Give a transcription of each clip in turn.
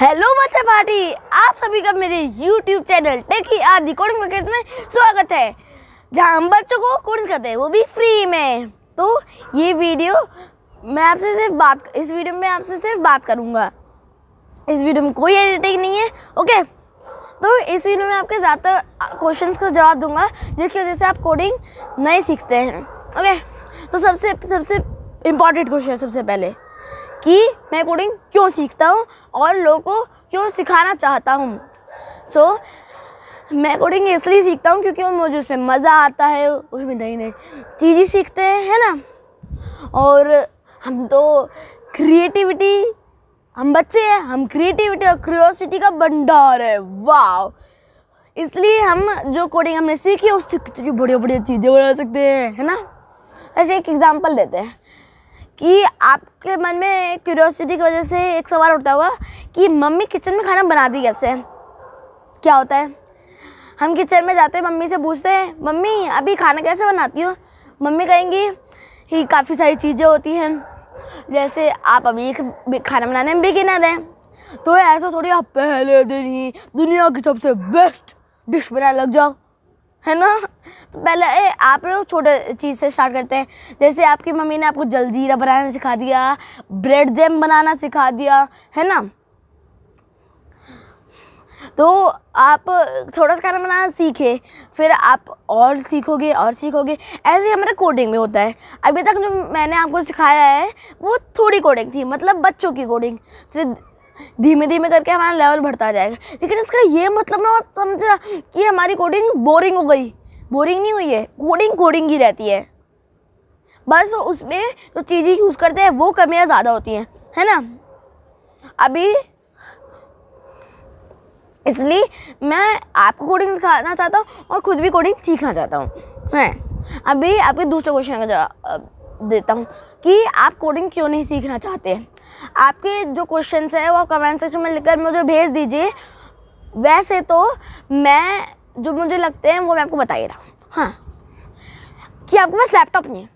hello बच्चा party आप सभी का मेरे यूट्यूब चैनल टेकी आदि कोडिंग मार्केट में स्वागत है जहां हम बच्चों को कोर्स करते हैं वो भी फ्री में तो ये वीडियो मैं आपसे सिर्फ बात इस वीडियो में आपसे सिर्फ बात करूंगा इस वीडियो में कोई एडिटिंग नहीं है ओके तो इस वीडियो में आपके ज़्यादातर क्वेश्चन का जवाब दूंगा जिसकी वजह से आप कोडिंग नहीं सीखते हैं ओके तो सबसे सबसे इम्पॉर्टेंट क्वेश्चन सबसे पहले कि मैं कोडिंग क्यों सीखता हूँ और लोगों को क्यों सिखाना चाहता हूँ सो so, मैं कोडिंग इसलिए सीखता हूँ क्योंकि मुझे उसमें मज़ा आता है उसमें नई नई चीज़ें सीखते हैं है ना और हम तो क्रिएटिविटी हम बच्चे हैं हम क्रिएटिविटी और क्रियोसिटी का भंडार है वाह इसलिए हम जो कोडिंग हमने सीखी उससे कितनी बढ़िया बढ़िया चीज़ें बना सकते हैं है ना ऐसे एक एग्जांपल देते हैं कि आपके मन में क्यूरियोसिटी की वजह से एक सवाल उठता होगा कि मम्मी किचन में खाना बनाती कैसे क्या होता है हम किचन में जाते हैं मम्मी से पूछते हैं मम्मी अभी खाना कैसे बनाती हो मम्मी कहेंगी ही काफ़ी सारी चीज़ें होती हैं जैसे आप अभी खाना बनाने में बिगिनर हैं तो ऐसा थोड़ी आप पहले दिन ही दुनिया की सबसे बेस्ट डिश बनाने लग जाओ है ना तो पहले ए, आप लोग छोटे चीज़ से स्टार्ट करते हैं जैसे आपकी मम्मी ने आपको जलजीरा बनाना सिखा दिया ब्रेड जैम बनाना सिखा दिया है ना तो आप थोड़ा सा खाना बनाना सीखे फिर आप और सीखोगे और सीखोगे ऐसे ही हमारे कोडिंग में होता है अभी तक जो मैंने आपको सिखाया है वो थोड़ी कोडिंग थी मतलब बच्चों की कोडिंग फिर धीमे धीमे करके हमारा लेवल बढ़ता जाएगा लेकिन इसका ये मतलब ना रहा कि हमारी कोडिंग बोरिंग हो गई बोरिंग नहीं हुई है कोडिंग कोडिंग ही रहती है बस उसमें जो चीज़ें यूज़ करते हैं वो कमियाँ ज़्यादा होती हैं है ना अभी इसलिए मैं आपको कोडिंग सिखाना चाहता हूँ और ख़ुद भी कोडिंग सीखना चाहता हूँ है अभी आपके दूसरे क्वेश्चन का जवाब देता हूँ कि आप कोडिंग क्यों नहीं सीखना चाहते आपके जो क्वेश्चन है वो कमेंट सेक्शन में लिखकर मुझे भेज दीजिए वैसे तो मैं जो मुझे लगते हैं वो मैं आपको बता ही रहा हूँ हाँ कि आपके पास लैपटॉप नहीं है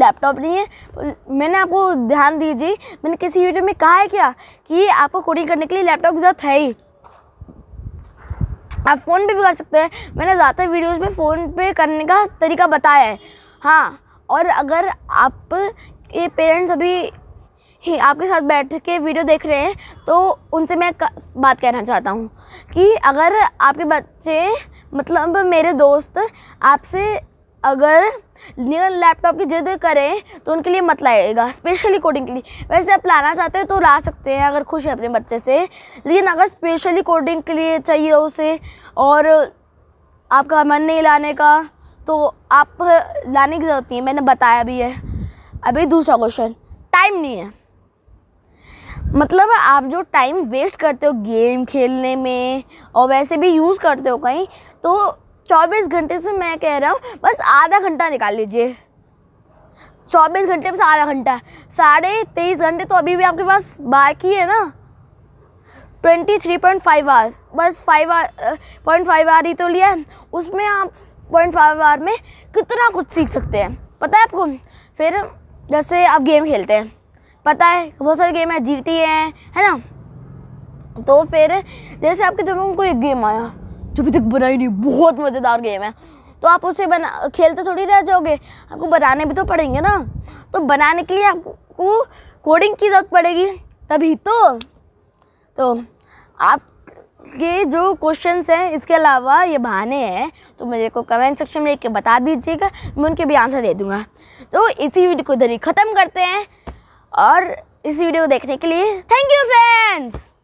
लैपटॉप नहीं है तो मैंने आपको ध्यान दीजिए मैंने किसी वीडियो में कहा है क्या कि आपको कोडिंग करने के लिए लैपटॉप की ज़रूरत है ही आप फ़ोन पे भी कर सकते हैं मैंने ज़्यादातर वीडियोस में फ़ोन पे करने का तरीका बताया है हाँ और अगर आप ये पेरेंट्स अभी ही आपके साथ बैठ के वीडियो देख रहे हैं तो उनसे मैं बात कहना चाहता हूँ कि अगर आपके बच्चे मतलब मेरे दोस्त आपसे अगर नियर लैपटॉप की जिद करें तो उनके लिए मत लाएगा स्पेशली कोडिंग के लिए वैसे आप लाना चाहते हैं तो ला सकते हैं अगर खुश है अपने बच्चे से लेकिन अगर स्पेशली कोडिंग के लिए चाहिए उसे और आपका मन नहीं लाने का तो आप लाने की ज़रूरत नहीं है मैंने बताया भी है अभी दूसरा क्वेश्चन टाइम नहीं है मतलब आप जो टाइम वेस्ट करते हो गेम खेलने में और वैसे भी यूज़ करते हो कहीं तो 24 घंटे से मैं कह रहा हूँ बस आधा घंटा निकाल लीजिए 24 घंटे में आधा घंटा साढ़े तेईस घंटे तो अभी भी आपके पास बाकी है ना twenty three point five hours बस five hour point five hour ही तो लिया है उसमें आप पॉइंट फाइव आर में कितना कुछ सीख सकते हैं पता है आपको फिर जैसे आप गेम खेलते हैं पता है बहुत सारे गेम है जी टी है है ना तो फिर जैसे आपके दिमाग में कोई एक गेम आया जो अभी तक बना ही नहीं बहुत मज़ेदार गेम है तो आप उसे बना खेलते थोड़ी रह जाओगे आपको बनाने भी तो पड़ेंगे ना तो बनाने के लिए आपको कोडिंग की ज़रूरत पड़ेगी तभी तो तो आप ये जो क्वेश्चंस हैं इसके अलावा ये बहाने हैं तो मुझे को कमेंट सेक्शन में लिख के बता दीजिएगा मैं उनके भी आंसर दे दूँगा तो इसी वीडियो को इधर ही ख़त्म करते हैं और इसी वीडियो को देखने के लिए थैंक यू फ्रेंड्स